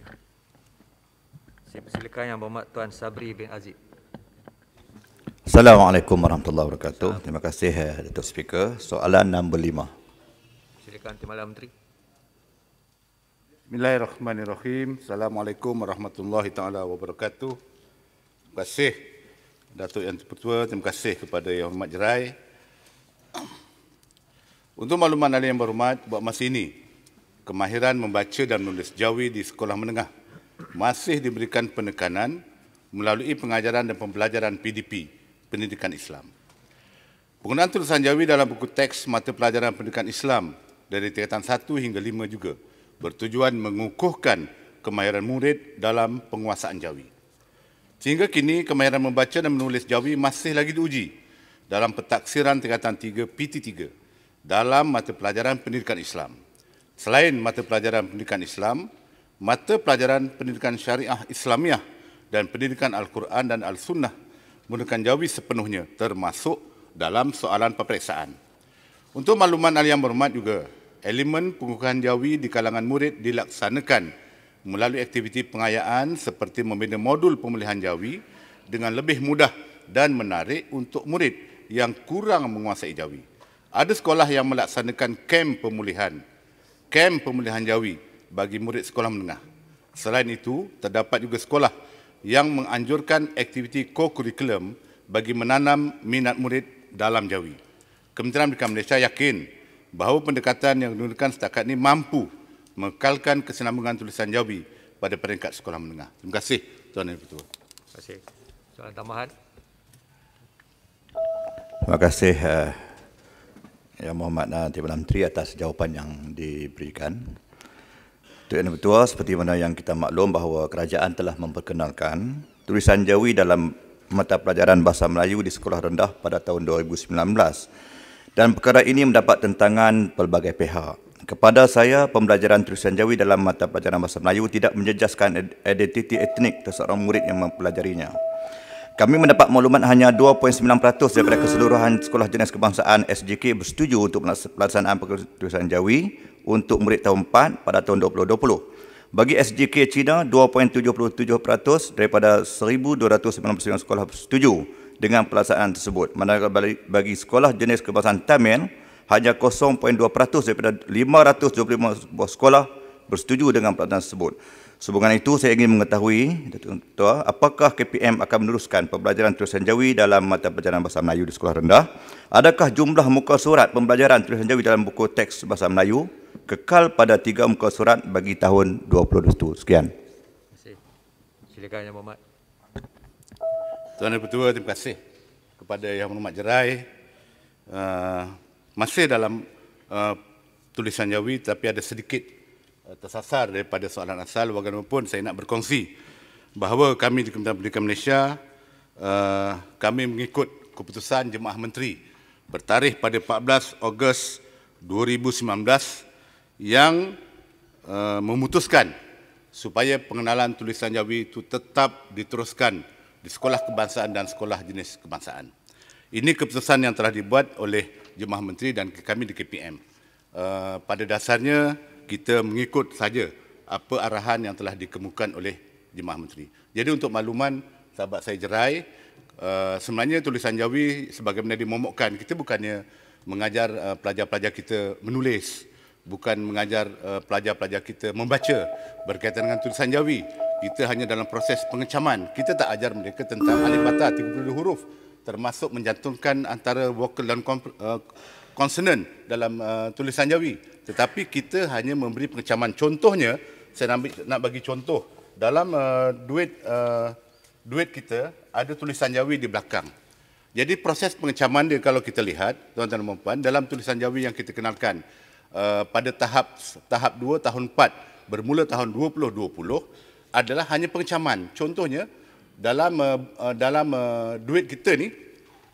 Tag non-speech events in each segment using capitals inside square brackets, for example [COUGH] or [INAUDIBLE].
kasih. Saya persilakan yang berhormat Tuan Sabri bin Aziz. Assalamualaikum warahmatullahi wabarakatuh. Terima kasih eh, Datuk Speaker. Soalan nombor lima. Silakan Tuan Malam Menteri. Bismillahirrahmanirrahim. Assalamualaikum warahmatullahi taala wabarakatuh. Terima kasih Datuk Yang Pertua, terima kasih kepada Yang Hormat Jerai. [CLEARS THROAT] Untuk makluman ahli yang berhormat, buat masa ini, kemahiran membaca dan menulis jawi di sekolah menengah masih diberikan penekanan melalui pengajaran dan pembelajaran PDP, Pendidikan Islam. Penggunaan tulisan jawi dalam buku teks mata pelajaran pendidikan Islam dari tingkatan 1 hingga 5 juga bertujuan mengukuhkan kemahiran murid dalam penguasaan jawi. Sehingga kini kemahiran membaca dan menulis jawi masih lagi diuji dalam petaksiran tingkatan 3 PT3 dalam mata pelajaran pendidikan Islam. Selain mata pelajaran pendidikan Islam, mata pelajaran pendidikan syariah Islamiah dan pendidikan Al-Quran dan Al-Sunnah menggunakan jawi sepenuhnya termasuk dalam soalan peperiksaan. Untuk makluman alian berhormat juga, elemen pengukuhan jawi di kalangan murid dilaksanakan melalui aktiviti pengayaan seperti membina modul pemulihan jawi dengan lebih mudah dan menarik untuk murid yang kurang menguasai jawi. Ada sekolah yang melaksanakan kem pemulihan kem pemulihan jawi bagi murid sekolah menengah. Selain itu, terdapat juga sekolah yang menganjurkan aktiviti co-curriculum bagi menanam minat murid dalam jawi. Kementerian Pendidikan Malaysia yakin bahawa pendekatan yang digunakan setakat ini mampu mengekalkan kesinambungan tulisan jawi pada peringkat sekolah menengah. Terima kasih Tuan Yang Ketua. Terima kasih. Soalan tambahan. Terima kasih uh, yang Muhammad uh, ah, Tuan Perdana Menteri atas jawapan yang diberikan. Tuan Ketua, seperti mana yang kita maklum bahawa kerajaan telah memperkenalkan tulisan jawi dalam mata pelajaran Bahasa Melayu di sekolah rendah pada tahun 2019. Dan perkara ini mendapat tentangan pelbagai pihak. Kepada saya, pembelajaran tulisan jawi dalam mata pelajaran Bahasa Melayu tidak menjejaskan identiti etnik terseorang murid yang mempelajarinya. Kami mendapat maklumat hanya 2.9% daripada keseluruhan sekolah jenis kebangsaan SJK bersetuju untuk pelaksanaan pengetusan Jawi untuk murid tahun 4 pada tahun 2020. Bagi SJK China, 2.77% daripada 1,299 sekolah bersetuju dengan pelaksanaan tersebut. Manakala bagi sekolah jenis kebangsaan Tamil, hanya 0.2% daripada 525 sekolah bersetuju dengan pelaksanaan tersebut. Sehubungan itu, saya ingin mengetahui, Datuk Tua, apakah KPM akan meneruskan pembelajaran tulisan jawi dalam mata pelajaran Bahasa Melayu di sekolah rendah? Adakah jumlah muka surat pembelajaran tulisan jawi dalam buku teks Bahasa Melayu kekal pada tiga muka surat bagi tahun 2021? Sekian. Terima kasih. Silakan, Yang Berhormat. Tuan dan Pertua, terima kasih kepada Yang Berhormat Jerai. Uh, masih dalam uh, tulisan jawi tapi ada sedikit Eh, tersasar daripada soalan asal bagaimanapun saya nak berkongsi bahawa kami di Kementerian Pendidikan Malaysia eh, kami mengikut keputusan Jemaah Menteri bertarikh pada 14 Ogos 2019 yang eh, memutuskan supaya pengenalan tulisan Jawi itu tetap diteruskan di sekolah kebangsaan dan sekolah jenis kebangsaan. Ini keputusan yang telah dibuat oleh Jemaah Menteri dan kami di KPM. Pada dasarnya, kita mengikut saja apa arahan yang telah dikemukakan oleh Jemaah Menteri. Jadi untuk makluman sahabat saya Jerai, eh, sebenarnya tulisan Jawi sebagaimana dimomokkan, kita bukannya mengajar eh, pelajar-pelajar kita menulis, bukan mengajar eh, pelajar-pelajar kita membaca berkaitan dengan tulisan Jawi. Kita hanya dalam proses pengecaman. Kita tak ajar mereka tentang alifata 32 huruf termasuk menjantungkan antara vokal dan konsonan dalam tulisan Jawi tetapi kita hanya memberi pengecaman contohnya saya nak, ambil, nak bagi contoh dalam uh, duit uh, duit kita ada tulisan jawi di belakang jadi proses pengecaman dia kalau kita lihat tuan-tuan dan puan dalam tulisan jawi yang kita kenalkan uh, pada tahap tahap 2 tahun 4 bermula tahun 2020 adalah hanya pengecaman contohnya dalam uh, uh, dalam uh, duit kita ni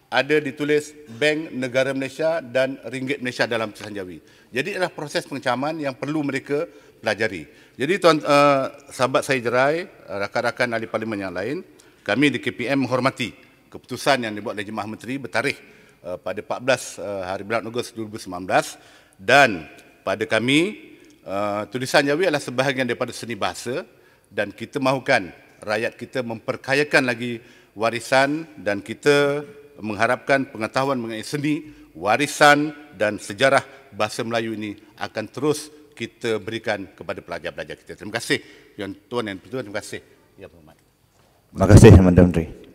ada ditulis Bank Negara Malaysia dan Ringgit Malaysia dalam tulisan Jawi. Jadi adalah proses pengecaman yang perlu mereka pelajari. Jadi tuan uh, sahabat saya jerai, uh, rakan-rakan ahli parlimen yang lain, kami di KPM menghormati keputusan yang dibuat oleh Jemaah Menteri bertarikh uh, pada 14 uh, hari bulan Ogos 2019 dan pada kami uh, tulisan Jawi adalah sebahagian daripada seni bahasa dan kita mahukan rakyat kita memperkayakan lagi warisan dan kita mengharapkan pengetahuan mengenai seni, warisan dan sejarah bahasa Melayu ini akan terus kita berikan kepada pelajar-pelajar kita. Terima kasih. Yang Tuan dan Pertuan, terima kasih. Ya, Terima kasih, Tuan Menteri.